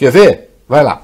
Quer ver? Vai lá.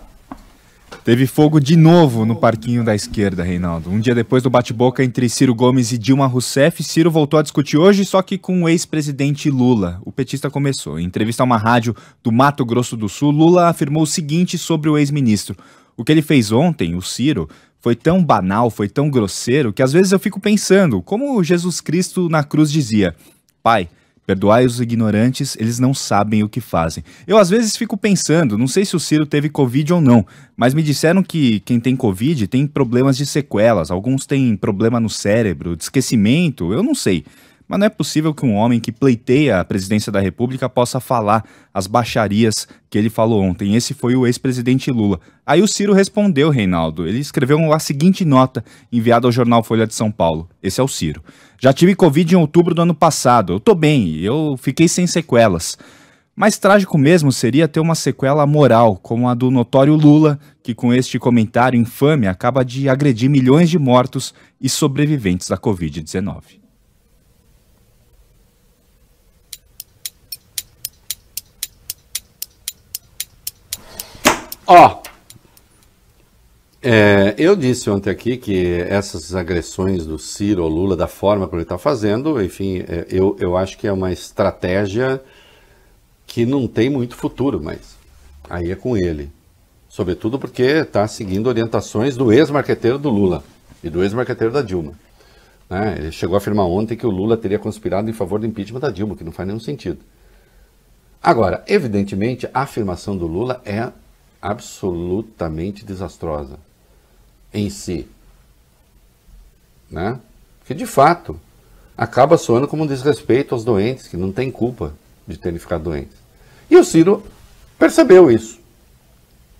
Teve fogo de novo no parquinho da esquerda, Reinaldo. Um dia depois do bate-boca entre Ciro Gomes e Dilma Rousseff, Ciro voltou a discutir hoje, só que com o ex-presidente Lula. O petista começou. Em entrevista a uma rádio do Mato Grosso do Sul, Lula afirmou o seguinte sobre o ex-ministro. O que ele fez ontem, o Ciro, foi tão banal, foi tão grosseiro, que às vezes eu fico pensando, como Jesus Cristo na cruz dizia: Pai, Perdoai os ignorantes, eles não sabem o que fazem. Eu às vezes fico pensando, não sei se o Ciro teve Covid ou não, mas me disseram que quem tem Covid tem problemas de sequelas, alguns têm problema no cérebro, de esquecimento, eu não sei mas não é possível que um homem que pleiteia a presidência da República possa falar as baixarias que ele falou ontem. Esse foi o ex-presidente Lula. Aí o Ciro respondeu, Reinaldo. Ele escreveu a seguinte nota enviada ao jornal Folha de São Paulo. Esse é o Ciro. Já tive Covid em outubro do ano passado. Eu tô bem, eu fiquei sem sequelas. Mais trágico mesmo seria ter uma sequela moral, como a do notório Lula, que com este comentário infame acaba de agredir milhões de mortos e sobreviventes da Covid-19. Ó, é, eu disse ontem aqui que essas agressões do Ciro ao Lula, da forma como ele está fazendo, enfim, é, eu, eu acho que é uma estratégia que não tem muito futuro mas Aí é com ele. Sobretudo porque está seguindo orientações do ex-marqueteiro do Lula e do ex-marqueteiro da Dilma. Né? Ele chegou a afirmar ontem que o Lula teria conspirado em favor do impeachment da Dilma, que não faz nenhum sentido. Agora, evidentemente, a afirmação do Lula é absolutamente desastrosa em si. Né? Que de fato acaba soando como um desrespeito aos doentes, que não têm culpa de terem ficado doentes. E o Ciro percebeu isso.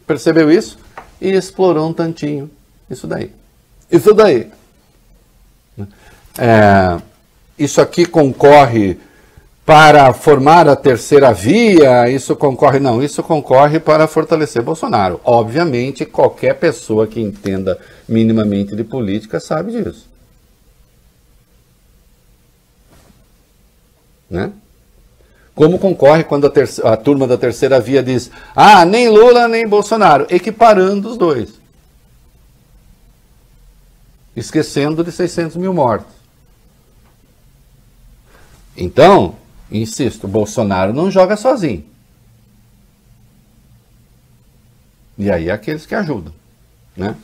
Percebeu isso e explorou um tantinho isso daí. Isso daí. É, isso aqui concorre para formar a terceira via, isso concorre. Não, isso concorre para fortalecer Bolsonaro. Obviamente, qualquer pessoa que entenda minimamente de política sabe disso. Né? Como concorre quando a, a turma da terceira via diz: ah, nem Lula nem Bolsonaro, equiparando os dois, esquecendo de 600 mil mortos. Então, Insisto, Bolsonaro não joga sozinho. E aí é aqueles que ajudam, né?